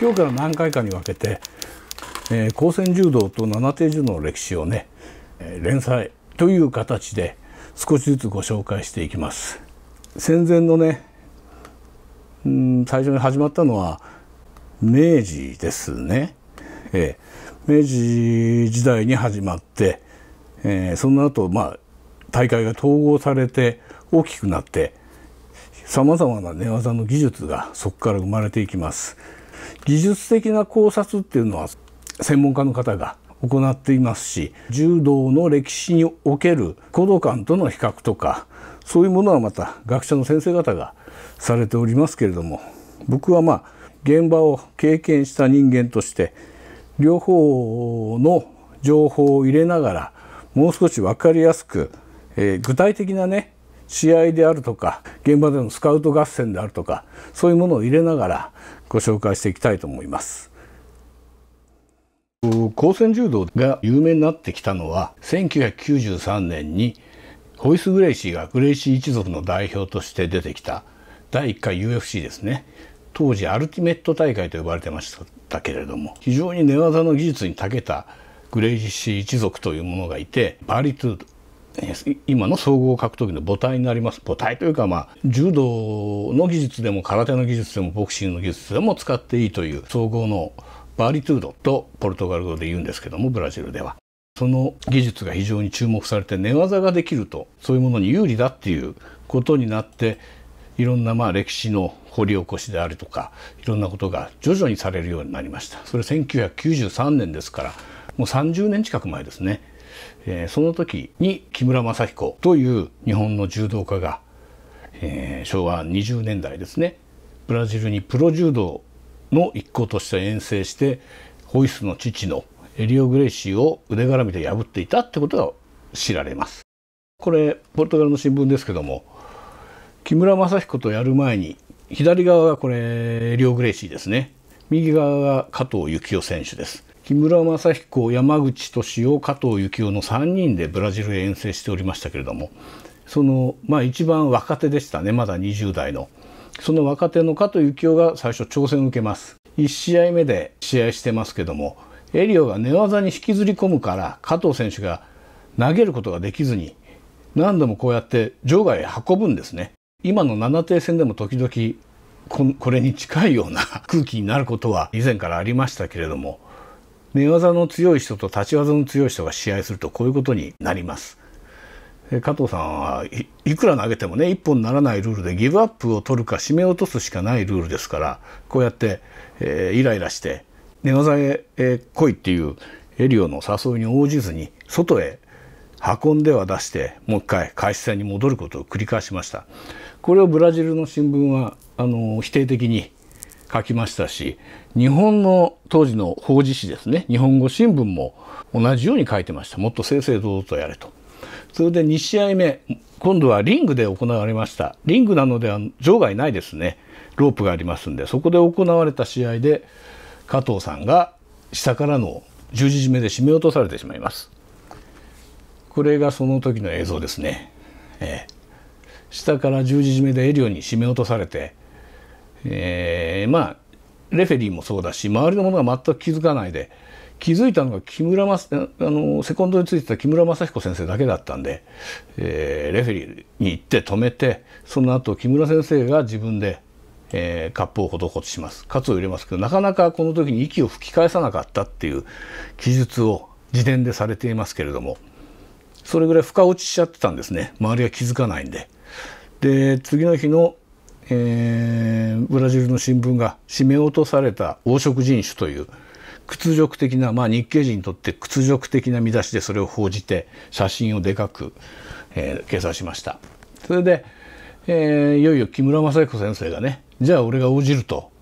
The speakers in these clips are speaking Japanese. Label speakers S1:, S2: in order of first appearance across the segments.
S1: 今日から何回かに分けて、えー、高専柔道と七手柔道の歴史をね、えー、連載という形で少しずつご紹介していきます戦前のねうん最初に始まったのは明治ですね、えー、明治時代に始まって、えー、その後まあ大会が統合されて大きくなってさまざまな寝技の技術がそこから生まれていきます技術的な考察っていうのは専門家の方が行っていますし柔道の歴史における古道館との比較とかそういうものはまた学者の先生方がされておりますけれども僕はまあ現場を経験した人間として両方の情報を入れながらもう少し分かりやすく、えー、具体的なね試合であるとか現場でのスカウト合戦であるとかそういうものを入れながらご紹介していきたいと思います。高専柔道が有名になってきたのは1993年にホイス・グレイシーがグレイシー一族の代表として出てきた第1回 UFC ですね当時アルティメット大会と呼ばれてましたけれども非常に寝技の技術に長けたグレイシー一族というものがいてバリトゥード今の総合格闘技の母体になります母体というかまあ柔道の技術でも空手の技術でもボクシングの技術でも使っていいという総合のバーリトゥードとポルトガル語で言うんですけどもブラジルではその技術が非常に注目されて寝技ができるとそういうものに有利だっていうことになっていろんなまあ歴史の掘り起こしであるとかいろんなことが徐々にされるようになりましたそれ1993年ですからもう30年近く前ですねえー、その時に木村雅彦という日本の柔道家が、えー、昭和20年代ですねブラジルにプロ柔道の一行として遠征してホイスの父のエリオ・グレイシーを腕絡みで破っていたってことが知られます。これポルトガルの新聞ですけども木村雅彦とやる前に左側がこれエリオ・グレイシーですね右側が加藤幸雄選手です木村正彦山口敏夫加藤幸雄の3人でブラジルへ遠征しておりましたけれどもそのまあ一番若手でしたねまだ20代のその若手の加藤幸雄が最初挑戦を受けます1試合目で試合してますけどもエリオが寝技に引きずり込むから加藤選手が投げることができずに何度もこうやって場外へ運ぶんですね今の7定戦でも時々これに近いような空気になることは以前からありましたけれども寝技の強い人と立ち技の強い人が試合するとこういうことになります。加藤さんはいくら投げてもね一本にならないルールでギブアップを取るか締め落とすしかないルールですからこうやって、えー、イライラして寝技へ、えー、来いっていうエリオの誘いに応じずに外へ運んでは出してもう一回開始戦に戻ることを繰り返しましたこれをブラジルの新聞はあの否定的に書きましたし日本の当時の法事誌ですね日本語新聞も同じように書いてましたもっと正々堂々とやれとそれで2試合目今度はリングで行われましたリングなのでは場外ないですねロープがありますんでそこで行われた試合で加藤さんが下からの十字締めで締め落とされてしまいますこれがその時の映像ですね、ええ、下から十字締めでエリオに締め落とされてえー、まあレフェリーもそうだし周りの者が全く気づかないで気づいたのが木村あのセコンドについてた木村雅彦先生だけだったんで、えー、レフェリーに行って止めてその後木村先生が自分で、えー、カップを施します喝を入れますけどなかなかこの時に息を吹き返さなかったっていう記述を自伝でされていますけれどもそれぐらい深落ちしちゃってたんですね周りが気づかないんで。で次の日のえー、ブラジルの新聞が締め落とされた黄色人種という屈辱的な、まあ、日系人にとって屈辱的な見出しでそれを報じて写真をでかく、えー、掲載しましたそれで、えー、いよいよ木村雅彦先生がねじゃあ俺が応じると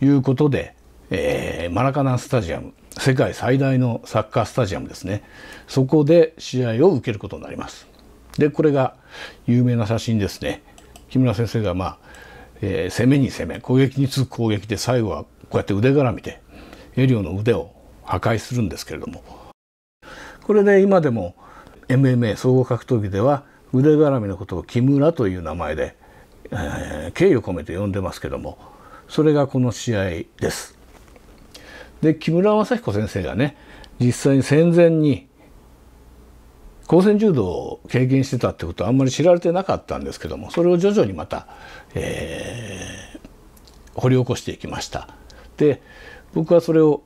S1: いうことで、えー、マラカナンスタジアム世界最大のサッカースタジアムですねそこで試合を受けることになりますでこれが有名な写真ですね木村先生がまあえー、攻めに攻め攻撃に続く攻撃で最後はこうやって腕絡みでエリオの腕を破壊するんですけれどもこれで今でも MMA 総合格闘技では腕絡みのことを木村という名前で、えー、敬意を込めて呼んでますけどもそれがこの試合です。で木村正彦先生がね実際に戦前に高専柔道を経験してたってことはあんまり知られてなかったんですけどもそれを徐々にまた、えー、掘り起こしていきました。で僕はそれを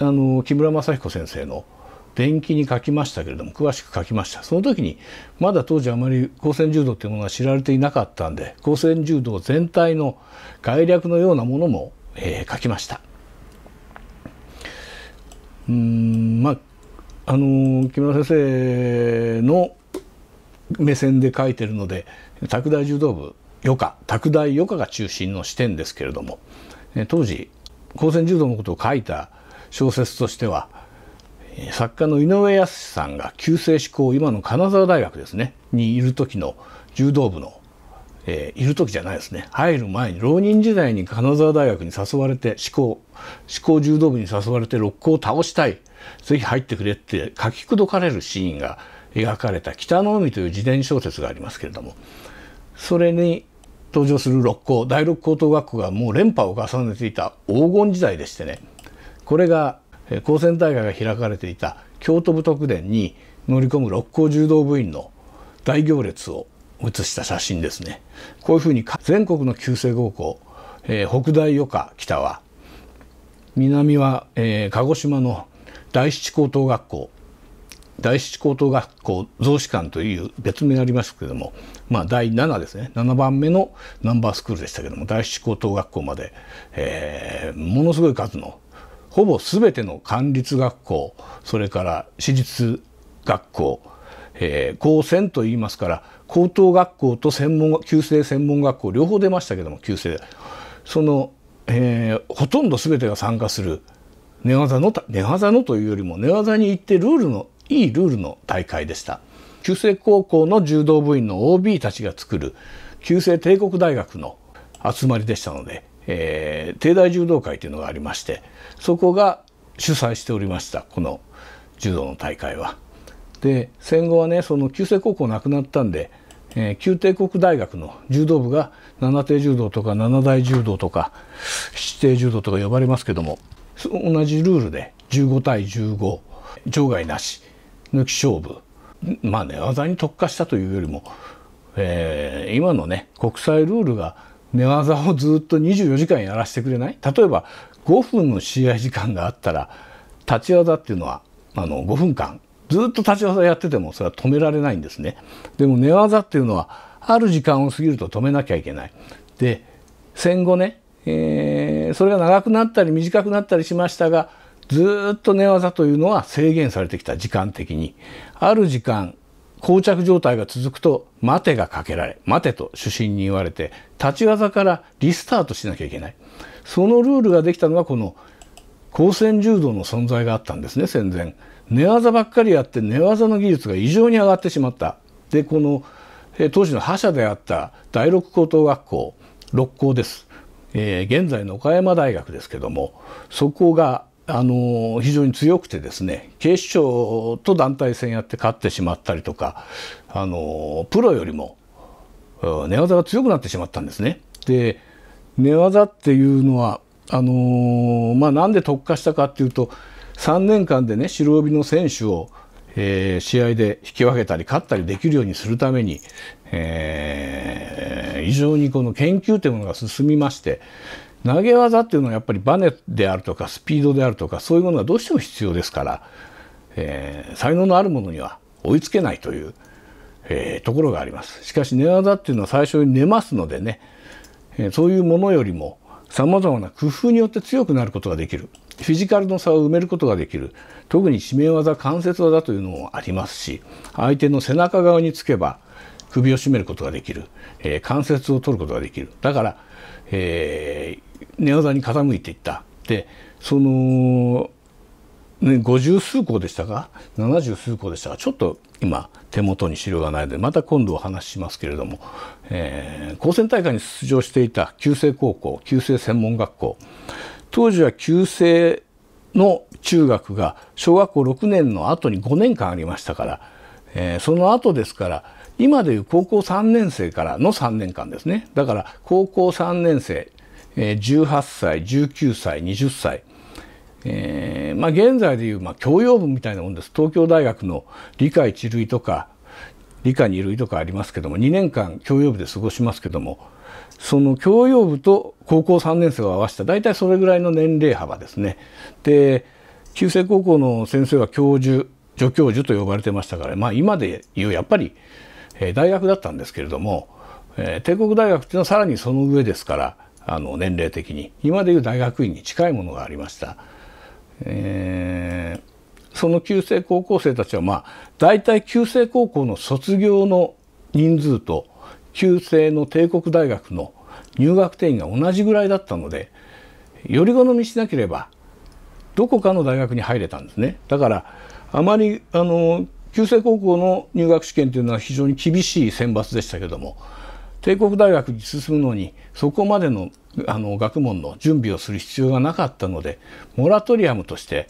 S1: あの木村正彦先生の伝記に書きましたけれども詳しく書きましたその時にまだ当時あまり高専柔道というものは知られていなかったんで高専柔道全体の概略のようなものも、えー、書きましたうんまああの木村先生の目線で書いてるので拓大柔道部余暇拓大余暇が中心の視点ですけれども当時高専柔道のことを書いた小説としては作家の井上康さんが旧制志向今の金沢大学ですねにいる時の柔道部の、えー、いる時じゃないですね入る前に浪人時代に金沢大学に誘われて志向志向柔道部に誘われて六甲を倒したいぜひ入ってくれって書きくどかれるシーンが描かれた「北の海」という自伝小説がありますけれどもそれに登場する六校第六高等学校がもう連覇を重ねていた黄金時代でしてねこれが高専大会が開かれていた京都部特伝に乗り込む六甲柔道部員の大行列を写した写真ですねこういうふうに全国の旧制高校、えー、北大余科北は南は、えー、鹿児島の第七高等学校第七高等学校増資館という別名がありますけれども、まあ、第7ですね7番目のナンバースクールでしたけども第七高等学校まで、えー、ものすごい数のほぼ全ての官立学校それから私立学校、えー、高専といいますから高等学校と専門旧制専門学校両方出ましたけども旧制その、えー、ほとんど全てが参加する寝技の寝技のというよりも寝技に行ってルールのいいルールの大会でした旧制高校の柔道部員の OB たちが作る旧制帝国大学の集まりでしたので、えー、帝大柔道会というのがありましてそこが主催しておりましたこの柔道の大会は。で戦後はねその旧制高校なくなったんで、えー、旧帝国大学の柔道部が七帝柔道とか七大柔道とか七帝柔道とか呼ばれますけども同じルールで15対15場外なし抜き勝負まあ寝、技に特化したというよりも、えー、今のね国際ルールが寝技をずっと24時間やらせてくれない例えば5分の試合時間があったら立ち技っていうのはあの5分間ずっと立ち技やっててもそれは止められないんですねでも寝技っていうのはある時間を過ぎると止めなきゃいけないで戦後ねえー、それが長くなったり短くなったりしましたがずっと寝技というのは制限されてきた時間的にある時間膠着状態が続くと待てがかけられ待てと主審に言われて立ち技からリスタートしなきゃいけないそのルールができたのがこの高専柔道の存在があったんですね戦前寝技ばっかりやって寝技の技術が異常に上がってしまったでこの当時の覇者であった第六高等学校六校ですえー、現在の岡山大学ですけどもそこがあの非常に強くてですね警視庁と団体戦やって勝ってしまったりとかあのプロよりも寝技が強くなってしまったんですね。で寝技っていうのはあのー、まあ、なんで特化したかっていうと3年間でね白帯の選手をえー、試合で引き分けたり勝ったりできるようにするためにえー、非常にこの研究というものが進みまして投げ技っていうのはやっぱりバネであるとかスピードであるとかそういうものはどうしても必要ですから、えー、才能のあるものには追いつけないという、えー、ところがあります。しかし寝技っていうのは最初に寝ますのでね、えそういうものよりもさまざまな工夫によって強くなることができるフィジカルの差を埋めることができる特に締め技関節技というのもありますし相手の背中側につけば首を絞めることができる、えー、関節を取ることができるだから、えー、寝技に傾いていったでその、ね、50数校でしたか70数校でしたかちょっと今手元に資料がないのでまた今度お話ししますけれども、えー、高専大会に出場していた旧制高校旧制専門学校当時は旧制の中学が小学校6年の後に5年間ありましたから、えー、その後ですから今でいう高校3年生からの3年間ですねだから高校3年生18歳19歳20歳えー、まあ、現在でいう、まあ、教養部みたいなもんです東京大学の理科一類とか理科二類とかありますけども2年間教養部で過ごしますけどもその教養部と高校3年生を合わせた大体それぐらいの年齢幅ですね。で旧制高校の先生は教授助教授と呼ばれてましたから、まあ、今でいうやっぱりえー、大学だったんですけれども、えー、帝国大学っていうのはさらにその上ですからあの年齢的に今でいう大学院に近いものがありました。えー、その旧制高校生たちはまあ大体旧制高校の卒業の人数と旧制の帝国大学の入学定員が同じぐらいだったのでより好みしなければどこかの大学に入れたんですねだからあまりあの旧制高校の入学試験というのは非常に厳しい選抜でしたけども帝国大学に進むのにそこまでのあの学問の準備をする必要がなかったのでモラトリアムとして、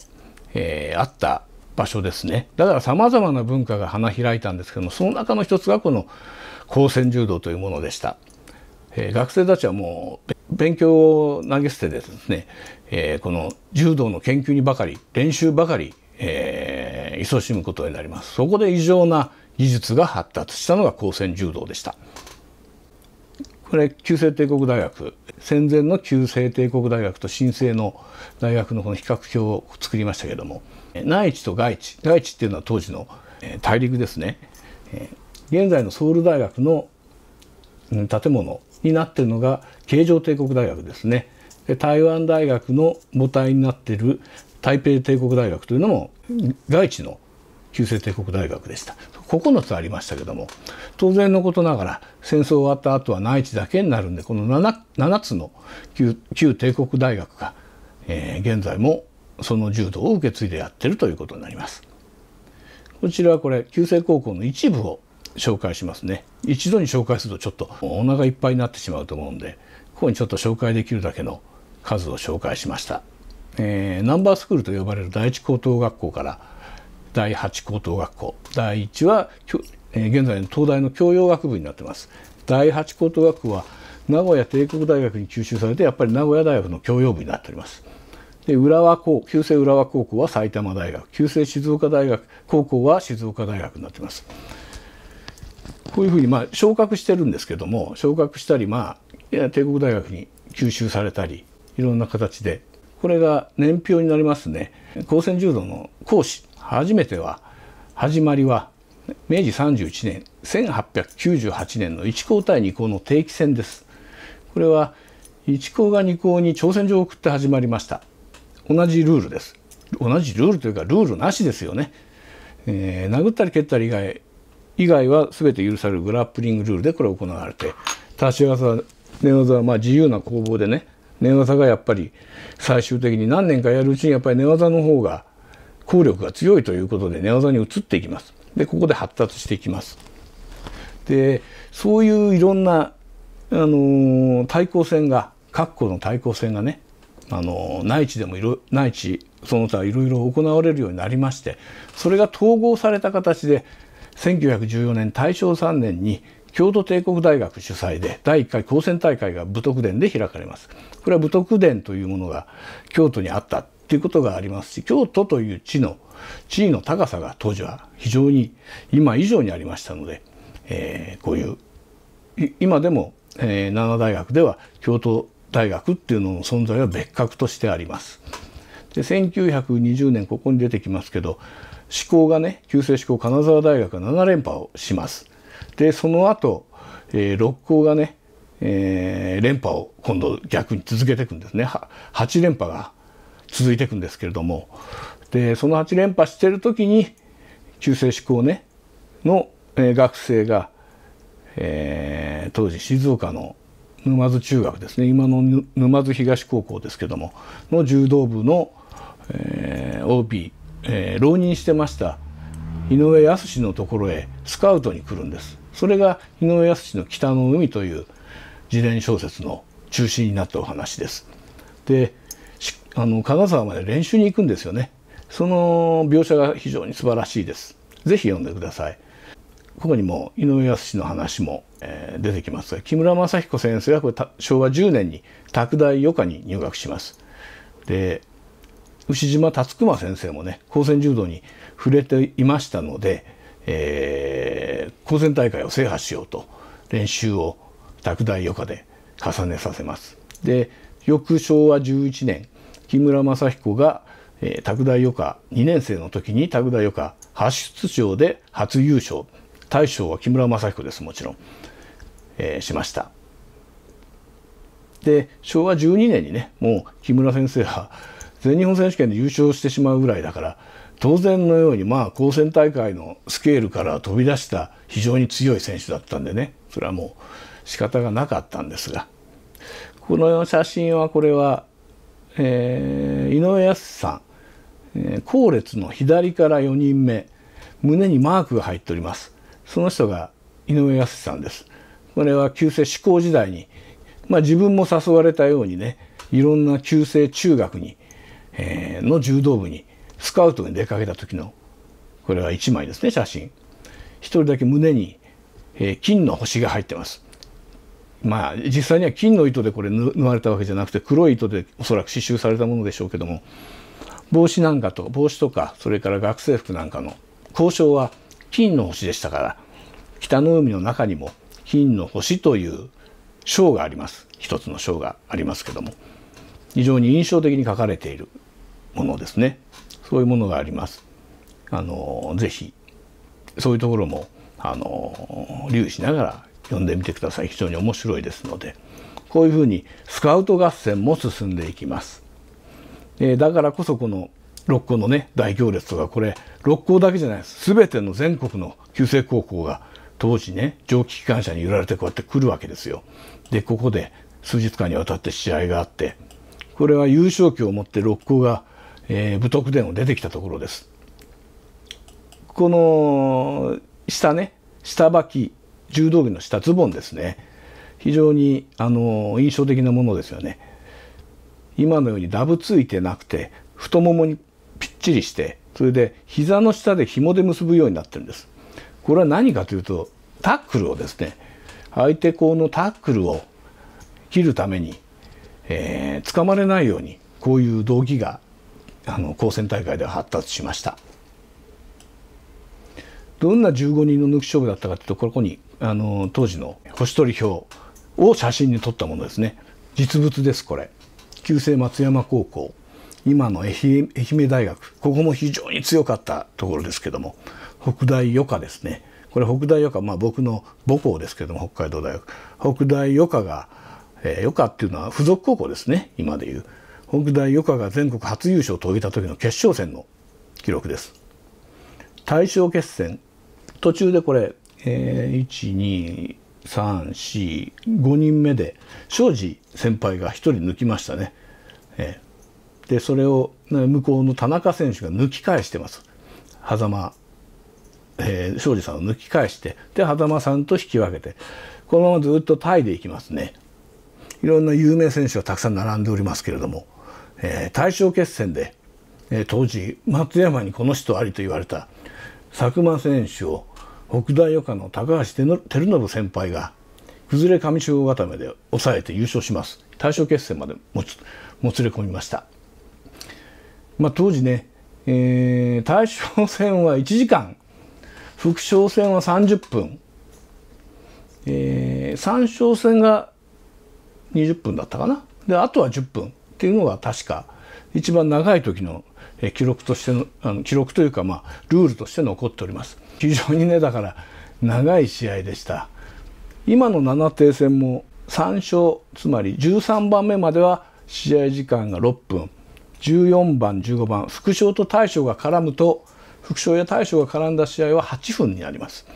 S1: えー、あった場所ですねだからさまざまな文化が花開いたんですけどもその中の一つがこの高専柔道というものでした、えー、学生たちはもう勉強を投げ捨ててですね、えー、この柔道の研究にばかり練習ばかりえー、勤しむことになりますそこで異常な技術が発達したのが高専柔道でしたこれ旧制帝国大学戦前の旧制帝国大学と新制の大学のこの比較表を作りましたけども内地と外地外地っていうのは当時の、えー、大陸ですね、えー、現在のソウル大学の、うん、建物になってるのが慶城帝国大学ですねで台湾大学の母体になってる台北帝国大学というのも外地の旧制帝国大学でした9つありましたけども当然のことながら戦争終わった後は内地だけになるんでこの 7, 7つの旧旧帝国大学が、えー、現在もその柔道を受け継いでやってるということになります。こちらはこれ旧制高校の一部を紹介しますね一度に紹介するとちょっとお腹いっぱいになってしまうと思うんでここにちょっと紹介できるだけの数を紹介しました。えー、ナンバースクールと呼ばれる第一高等学校から第八高等学校第一は、えー、現在の東大の教養学部になってます第八高等学校は名古屋帝国大学に吸収されてやっぱり名古屋大学の教養部になっておりますで浦和高旧制浦和高校は埼玉大学旧制静岡大学高校は静岡大学になってますこういうふうにまあ昇格してるんですけども昇格したりまあ帝国大学に吸収されたりいろんな形でこれが年表になりますね高専柔道の講師初めては始まりは明治31年1898年の1校対2校の定期戦ですこれは1校が2校に挑戦状を送って始まりました同じルールです同じルールというかルールなしですよね、えー、殴ったり蹴ったり以外以外は全て許されるグラップリングルールでこれ行われて立ち技寝技はまあ自由な攻防でね寝技がやっぱり最終的に何年かやるうちにやっぱり寝技の方が効力が強いということで寝技に移っていきます。でここで発達していきます。でそういういろんな、あのー、対抗戦が各国の対抗戦がね、あのー、内地でもいろ内地その他いろいろ行われるようになりましてそれが統合された形で1914年大正3年に京都帝国大学主催で第1回高専大会が武徳殿で開かれます。これは武徳殿というものが京都にあったっていうことがありますし京都という地の地位の高さが当時は非常に今以上にありましたので、えー、こういう今でも、えー、奈良大学では京都大学っていうのの存在は別格としてあります。で1920年ここに出てきますけど志考がね旧制志向金沢大学が7連覇をします。でその後、えー、六甲がね、えー、連覇を今度逆に続けていくんですね8連覇が続いていくんですけれどもでその8連覇してる時に旧制志向ねの、えー、学生が、えー、当時静岡の沼津中学ですね今の沼津東高校ですけどもの柔道部の、えー、OB、えー、浪人してました井上靖のところへスカウトに来るんですそれが井上靖の「北の海」という自伝小説の中心になったお話です。であの金沢まで練習に行くんですよね。その描写が非常に素晴らしいです。是非読んでください。ここにも井上靖の話も、えー、出てきますが木村正彦先生がこれ昭和10年に拓大余科に入学します。で牛島辰熊先生もね高専柔道に触れていましたのでえー、高専大会を制覇しようと練習を拓大余暇で重ねさせます。で翌昭和11年木村正彦が、えー、拓大余暇2年生の時に拓大余暇初出場で初優勝大賞は木村正彦ですもちろん、えー、しました。で昭和12年にねもう木村先生は全日本選手権で優勝してしまうぐらいだから当然のように、まあ、高専大会のスケールから飛び出した非常に強い選手だったんでねそれはもう仕方がなかったんですがこの写真はこれは、えー、井上康さん、えー、後列の左から4人目胸にマークが入っておりますその人が井上康さんですこれは旧制志向時代に、まあ、自分も誘われたようにねいろんな旧制中学に、えー、の柔道部にスカウトに出かけた時のこれは1枚ですね写真1人だけ胸に、えー、金の星が入ってますまあ実際には金の糸でこれ縫われたわけじゃなくて黒い糸でおそらく刺繍されたものでしょうけども帽子なんかと帽子とかそれから学生服なんかの交渉は金の星でしたから北の海の中にも金の星という章があります一つの章がありますけども非常に印象的に書かれているものですね。そういうものがあります。あのぜひそういうところもあの留意しながら読んでみてください非常に面白いですのでこういうふうにスカウト合戦も進んでいきます。えー、だからこそこの六校のね大行列とかこれ六校だけじゃないです全ての全国の旧制高校が当時ね蒸気機関車に揺られてこうやって来るわけですよ。でここで数日間にわたって試合があってこれは優勝旗を持って六校がえー、武徳殿を出てきたところです。この下ね下履き柔道着の下ズボンですね非常にあの印象的なものですよね。今のようにダブついてなくて太ももにぴっちりしてそれで膝の下で紐で結ぶようになってるんです。これは何かというとタックルをですね相手校のタックルを切るために、えー、掴まれないようにこういう道着があの高専大会では発達しましたどんな15人の抜き勝負だったかというとここにあの当時の星取り表を写真に撮ったものですね実物ですこれ旧制松山高校今の愛媛大学ここも非常に強かったところですけども北大余科ですねこれ北大余科まあ僕の母校ですけども北海道大学北大余科が、えー、余科っていうのは付属高校ですね今でいう北大余暇が全国初優勝を遂げた時の決勝戦の記録です。大正決戦途中でこれ、えー、12345人目で庄司先輩が1人抜きましたね。えー、でそれを向こうの田中選手が抜き返してます。狭間えー、庄司さんを抜き返してで狭間さんと引き分けてこのままずっとタイでいきますねいろんな有名選手がたくさん並んでおりますけれどもえー、大正決戦で、えー、当時松山にこの人ありと言われた佐久間選手を北大予科の高橋照信先輩が崩れ上昇固めで抑えて優勝します大正決戦までもつもつれ込みました、まあ、当時ね、えー、大正戦は1時間副将戦は30分、えー、三将戦が20分だったかなであとは10分っていうのが確か一番長い時の記録としてのあの記録というか、まあ、ルールとして残っております非常にねだから長い試合でした今の7定戦も3勝つまり13番目までは試合時間が6分14番15番副将と大将が絡むと副将や大将が絡んだ試合は8分になります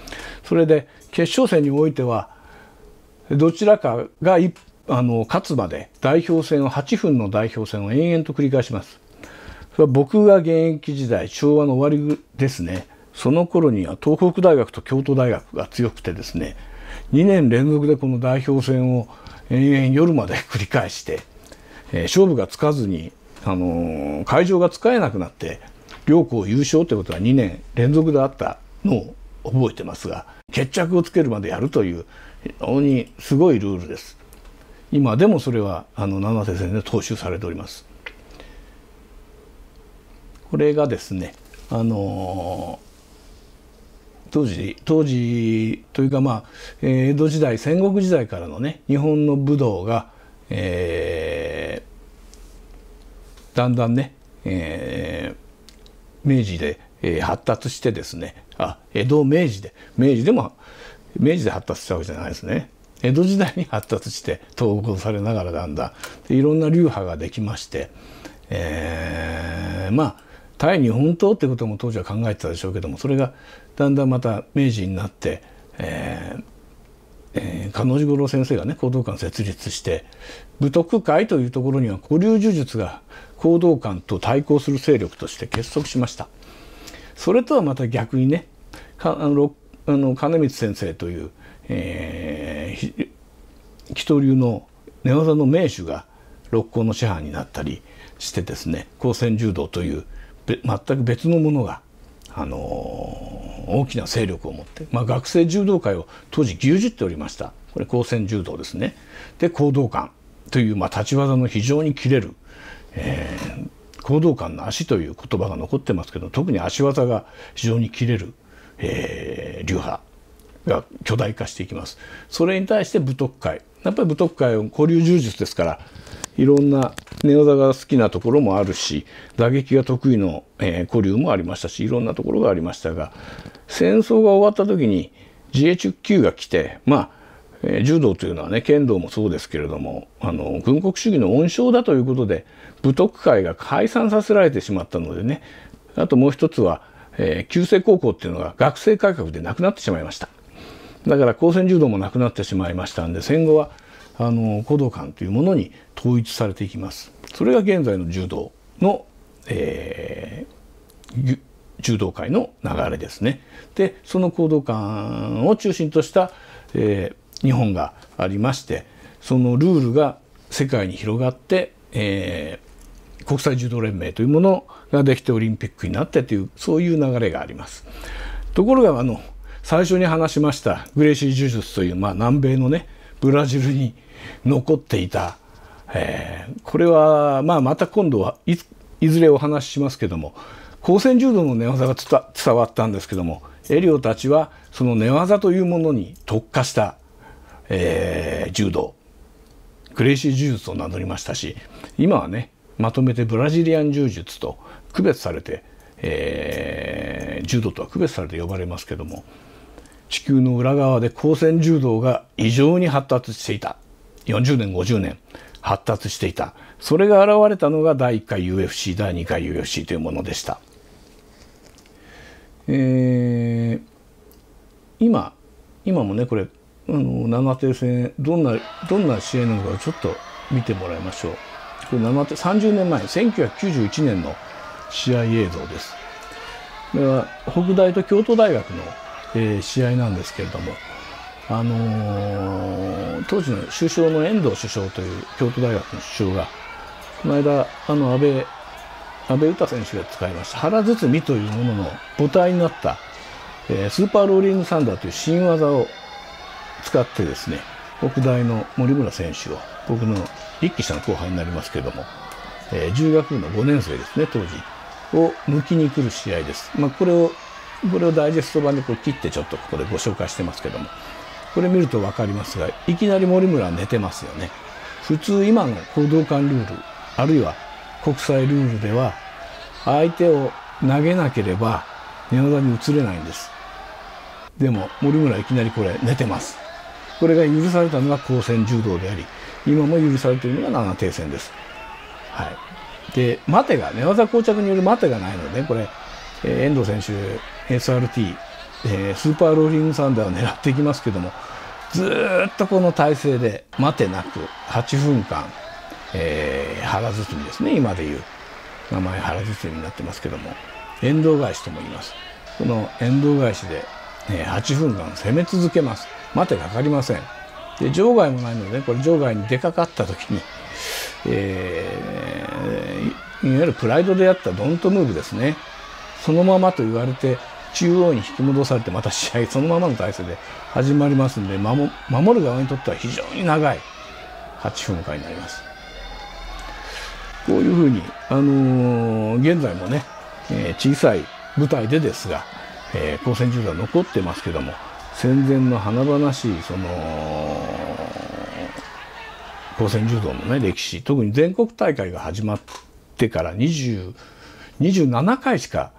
S1: それで決勝戦においてはどちらかが1あの勝つまで代表戦を8分の代表戦を延々と繰り返しますそれは僕が現役時代昭和の終わりですねその頃には東北大学と京都大学が強くてですね2年連続でこの代表戦を延々夜まで繰り返して、えー、勝負がつかずに、あのー、会場が使えなくなって両校優勝ということが2年連続であったのを覚えてますが決着をつけるまでやるという非常にすごいルールです。今でもそれはあの七瀬先生踏襲されております。これがですねあの当時当時というかまあ江戸時代戦国時代からのね日本の武道が、えー、だんだんね、えー、明治で、えー、発達してですねあ江戸明治で明治でも明治で発達したわけじゃないですね。江戸時代に発達して統合されながらだんだんいろんな流派ができまして、えー、まあ対日本刀ってことも当時は考えてたでしょうけどもそれがだんだんまた明治になって、えーえー、加納五郎先生がね講道館設立して武徳会というところには古流呪術が講道館と対抗する勢力として結束しましたそれとはまた逆にねかあのあの金光先生というえー、流の寝技の名手が六甲の師範になったりしてですね高専柔道という全く別のものが、あのー、大きな勢力を持って、まあ、学生柔道界を当時牛耳っておりましたこれ高専柔道ですねで行動館という、まあ、立ち技の非常に切れる、えー、行動館の足という言葉が残ってますけど特に足技が非常に切れる、えー、流派が巨大化していきます。それに対して武徳会やっぱり武徳会は交流柔術ですからいろんな寝技が好きなところもあるし打撃が得意の、えー、交流もありましたしいろんなところがありましたが戦争が終わった時に GHQ が来てまあ、えー、柔道というのはね剣道もそうですけれどもあの軍国主義の温床だということで武徳会が解散させられてしまったのでねあともう一つは、えー、旧制高校っていうのが学生改革でなくなってしまいました。だから高専柔道もなくなってしまいましたんで戦後はあの講道館というものに統一されていきますそれが現在の柔道の、えー、柔道界の流れですねでその講道館を中心とした、えー、日本がありましてそのルールが世界に広がって、えー、国際柔道連盟というものができてオリンピックになってというそういう流れがありますところがあの最初に話しましたグレーシー呪術という、まあ、南米のねブラジルに残っていた、えー、これは、まあ、また今度はいずれお話ししますけども光線柔道の寝技が伝わったんですけどもエリオたちはその寝技というものに特化した、えー、柔道グレイシー呪術を名乗りましたし今はねまとめてブラジリアン柔術と区別されて、えー、柔道とは区別されて呼ばれますけども地球の裏側で光線柔道が異常に発達していた。40年、50年発達していた。それが現れたのが第1回 UFC、第2回 UFC というものでした。えー、今、今もね、これ、あの7手戦、どんな、どんな試合なのかちょっと見てもらいましょう。これ7手、30年前、1991年の試合映像です。これは北大と京都大学のえー、試合なんですけれども、あのー、当時の首相の遠藤首相という京都大学の首相がこの間あの安倍安倍詩選手が使いました腹包みというものの母体になった、えー、スーパーローリングサンダーという新技を使ってですね北大の森村選手を僕の一期下の後輩になりますけども、えー、中学部の5年生ですね当時を抜きに来る試合です、まあ、これをこれをダイジェスト版でこう切ってちょっとここでご紹介してますけどもこれ見ると分かりますがいきなり森村は寝てますよね普通今の行動感ルールあるいは国際ルールでは相手を投げなければ寝技に移れないんですでも森村いきなりこれ寝てますこれが許されたのが高専柔道であり今も許されているのが七定戦ですはいで待てが寝技膠着による待てがないのでこれ、えー、遠藤選手 SRT、えー、スーパーローリングサンダーを狙っていきますけどもずっとこの体勢で待てなく8分間、えー、腹包みですね今でいう名前腹包みになってますけども遠藤返しとも言いますこの遠藤返しで、えー、8分間攻め続けます待てかかりませんで場外もないのでこれ場外に出かかった時に、えー、いわゆるプライドでやったドントムーブですねそのままと言われて中央に引き戻されてまた試合そのままの体勢で始まりますんで守る側にとっては非常に長い8分間になりますこういうふうに、あのー、現在もね、えー、小さい舞台でですが、えー、高専中断残ってますけども戦前の華々しいその高専柔道のね歴史特に全国大会が始まってから20 27回しか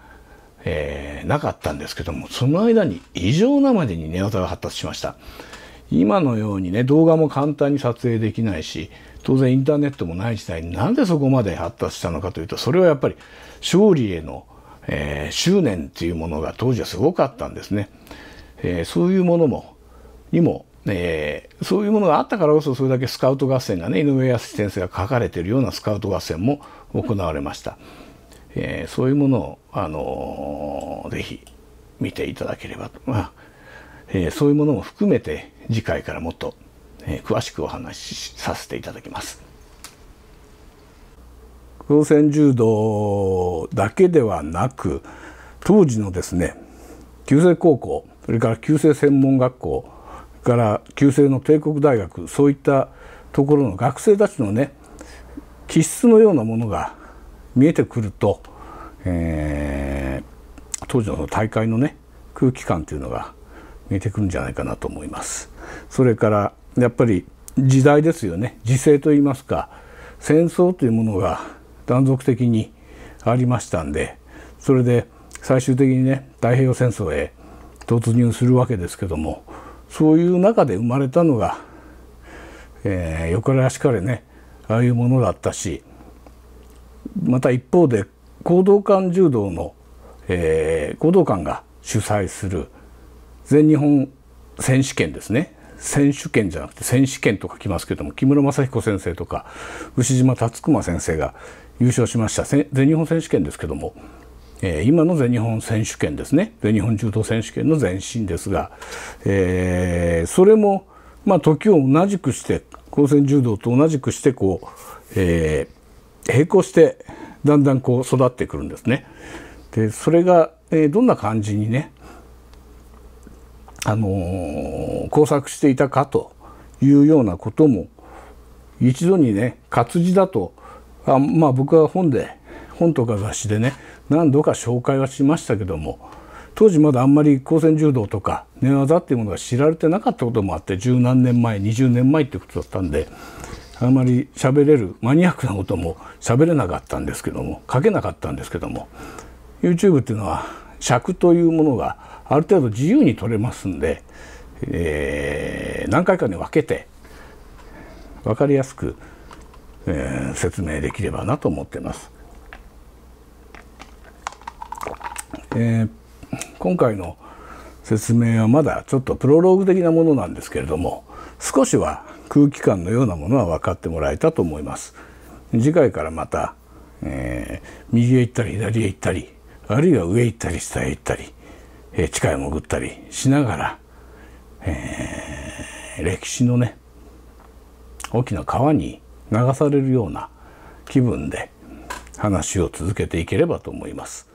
S1: えー、なかったんですけどもその間に異常なまでに寝技が発達しました今のようにね動画も簡単に撮影できないし当然インターネットもない時代になんでそこまで発達したのかというとそれはやっぱり勝利への、えー、執念っていうものが当時はすごかったんですね、えー、そういうものもにもえー、そういうものがあったからこそそれだけスカウト合戦がね井上康先生が書かれているようなスカウト合戦も行われました。えー、そういうものを、あのー、ぜひ見ていただければと、まあえー、そういうものも含めて次回からもっと、えー、詳しくお話しさせていただきます。黒線柔道だけではなく当時のですね旧制高校それから旧制専門学校それから旧制の帝国大学そういったところの学生たちのね気質のようなものが見えてくると、えー、当時の大会のね空気感というのが見えてくるんじゃないかなと思います。それからやっぱり時代ですよね時勢といいますか戦争というものが断続的にありましたんでそれで最終的にね太平洋戦争へ突入するわけですけどもそういう中で生まれたのが、えー、よからしかれねああいうものだったしまた一方で講道館柔道の、えー、講道館が主催する全日本選手権ですね選手権じゃなくて選手権と書きますけども木村正彦先生とか牛島辰熊先生が優勝しました全日本選手権ですけども、えー、今の全日本選手権ですね全日本柔道選手権の前身ですが、えー、それも、まあ、時を同じくして高専柔道と同じくしてこう、えー、並行してだんだんこう育ってくるんですね。でそれが、えー、どんな感じにね、あのー、工作していたかというようなことも一度にね活字だとあまあ僕は本で本とか雑誌でね何度か紹介はしましたけども当時まだあんまり高専柔道とか寝技っていうものが知られてなかったこともあって十何年前20年前ってことだったんであまり喋れるマニアックなことも喋れなかったんですけども書けなかったんですけども YouTube っていうのは尺というものがある程度自由に取れますんで、えー、何回かに分けて分かりやすく、えー、説明できればなと思ってます。えー、今回の説明はまだちょっとプロローグ的なものなんですけれども少しは空気感のようなものは分かってもらえたと思います次回からまた、えー、右へ行ったり左へ行ったりあるいは上行ったり下へ行ったり、えー、地下へ潜ったりしながら、えー、歴史のね大きな川に流されるような気分で話を続けていければと思います。